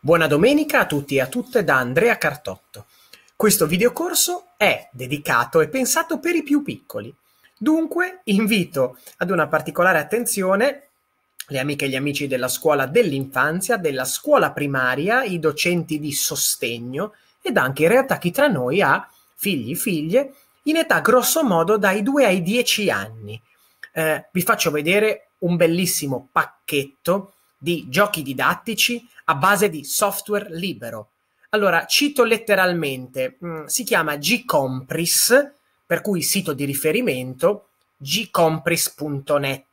Buona domenica a tutti e a tutte da Andrea Cartotto. Questo videocorso è dedicato e pensato per i più piccoli. Dunque invito ad una particolare attenzione le amiche e gli amici della scuola dell'infanzia, della scuola primaria, i docenti di sostegno ed anche in realtà chi tra noi ha figli, e figlie, in età grosso modo dai 2 ai 10 anni. Eh, vi faccio vedere un bellissimo pacchetto di giochi didattici a base di software libero. Allora, cito letteralmente, mh, mm, si chiama gcompris, per cui sito di riferimento gcompris.net.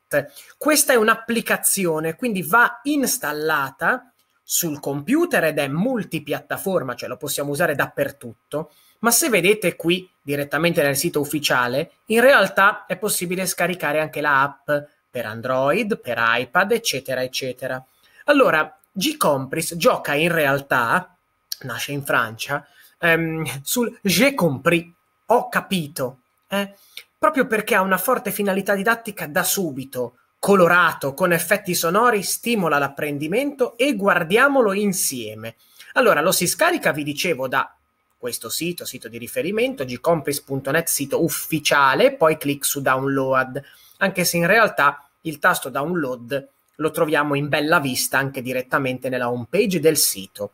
Questa è un'applicazione, quindi va installata sul computer ed è multipiattaforma, cioè lo possiamo usare dappertutto, ma se vedete qui direttamente nel sito ufficiale, in realtà è possibile scaricare anche la app per Android, per iPad, eccetera, eccetera. Allora, G-Compris gioca in realtà, nasce in Francia, ehm, sul J'ai compris, ho capito, eh, proprio perché ha una forte finalità didattica da subito, colorato, con effetti sonori, stimola l'apprendimento e guardiamolo insieme. Allora, lo si scarica, vi dicevo, da questo sito, sito di riferimento, gcompris.net, sito ufficiale, poi clic su download, anche se in realtà il tasto download lo troviamo in bella vista anche direttamente nella home page del sito.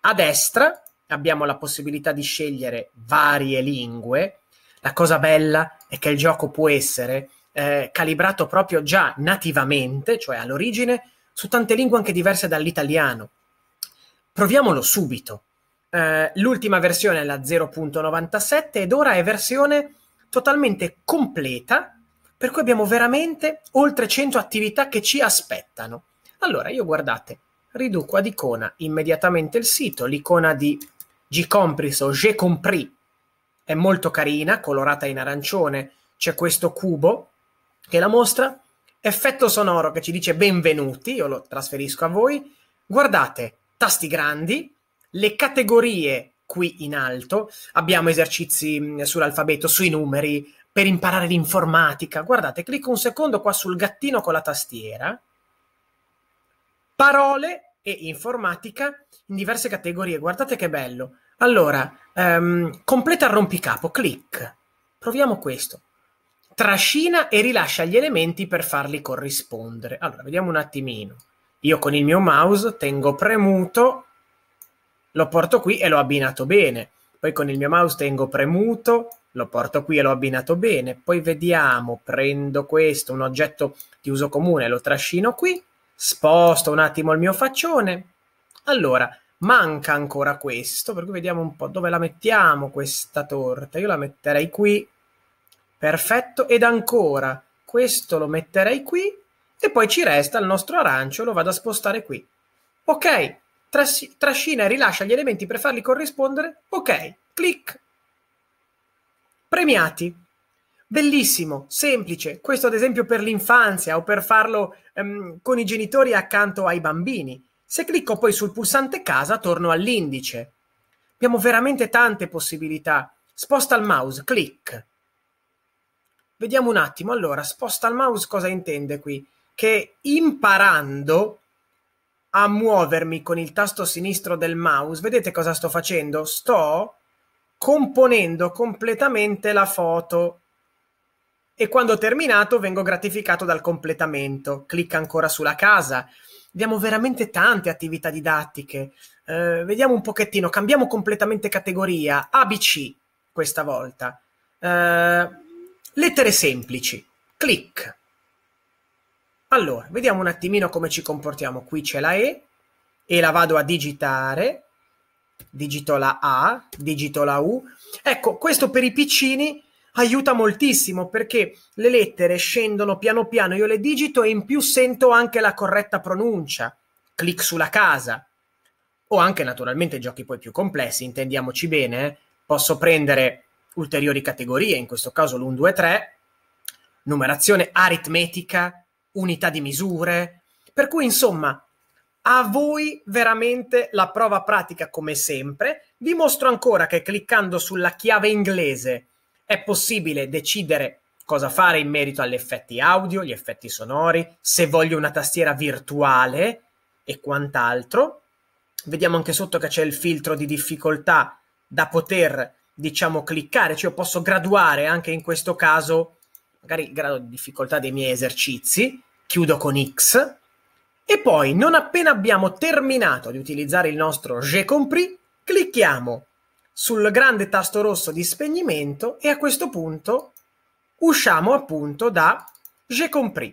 A destra abbiamo la possibilità di scegliere varie lingue. La cosa bella è che il gioco può essere eh, calibrato proprio già nativamente, cioè all'origine, su tante lingue anche diverse dall'italiano. Proviamolo subito. Eh, l'ultima versione è la 0.97 ed ora è versione totalmente completa per cui abbiamo veramente oltre 100 attività che ci aspettano. Allora, io guardate, riduco ad icona immediatamente il sito, l'icona di G-Compris o G-Compris è molto carina, colorata in arancione, c'è questo cubo che la mostra, effetto sonoro che ci dice benvenuti, io lo trasferisco a voi, guardate, tasti grandi, le categorie qui in alto, abbiamo esercizi sull'alfabeto, sui numeri, per imparare l'informatica. Guardate, clicco un secondo qua sul gattino con la tastiera. Parole e informatica in diverse categorie. Guardate che bello. Allora, um, completa il rompicapo, clic. Proviamo questo. Trascina e rilascia gli elementi per farli corrispondere. Allora, vediamo un attimino. Io con il mio mouse tengo premuto, lo porto qui e l'ho abbinato bene. Poi con il mio mouse tengo premuto, lo porto qui e l'ho abbinato bene, poi vediamo, prendo questo, un oggetto di uso comune, lo trascino qui, sposto un attimo il mio faccione, allora manca ancora questo, per cui vediamo un po' dove la mettiamo questa torta, io la metterei qui, perfetto, ed ancora questo lo metterei qui e poi ci resta il nostro arancio, lo vado a spostare qui. Ok, tras- trascina e rilascia gli elementi per farli corrispondere, ok, clic, Premiati. Bellissimo, semplice, questo ad esempio per l'infanzia o per farlo ehm, con i genitori accanto ai bambini. Se clicco poi sul pulsante casa torno all'indice. Abbiamo veramente tante possibilità. Sposta il mouse, clic. Vediamo un attimo, allora, sposta il mouse cosa intende qui? Che imparando a muovermi con il tasto sinistro del mouse, vedete cosa sto facendo? Sto componendo completamente la foto e quando ho terminato vengo gratificato dal completamento. Clicca ancora sulla casa. Abbiamo veramente tante attività didattiche. Eh, vediamo un pochettino, cambiamo completamente categoria. ABC questa volta. Eh, lettere semplici. Clic. Allora, vediamo un attimino come ci comportiamo. Qui c'è la E e la vado a digitare digitola A, digitola U. Ecco, questo per i piccini aiuta moltissimo perché le lettere scendono piano piano, io le digito e in più sento anche la corretta pronuncia. Clic sulla casa. O anche naturalmente giochi poi più complessi, intendiamoci bene. Eh. Posso prendere ulteriori categorie, in questo caso l'1, 2, 3, numerazione aritmetica, unità di misure. Per cui insomma a voi veramente la prova pratica come sempre. Vi mostro ancora che cliccando sulla chiave inglese è possibile decidere cosa fare in merito agli effetti audio, gli effetti sonori, se voglio una tastiera virtuale e quant'altro. Vediamo anche sotto che c'è il filtro di difficoltà da poter, diciamo, cliccare, cioè posso graduare anche in questo caso magari il grado di difficoltà dei miei esercizi. Chiudo con X e poi, non appena abbiamo terminato di utilizzare il nostro Je compris, clicchiamo sul grande tasto rosso di spegnimento e a questo punto usciamo appunto da Je compris.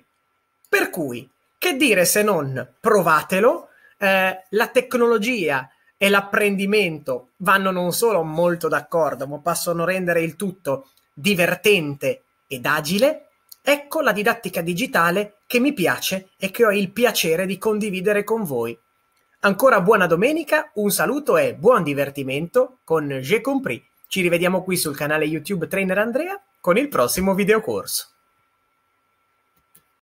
Per cui, che dire se non provatelo, eh, la tecnologia e l'apprendimento vanno non solo molto d'accordo, ma possono rendere il tutto divertente ed agile. Ecco la didattica digitale che mi piace e che ho il piacere di condividere con voi. Ancora buona domenica, un saluto e buon divertimento con J'ai Compris. Ci rivediamo qui sul canale YouTube Trainer Andrea con il prossimo videocorso.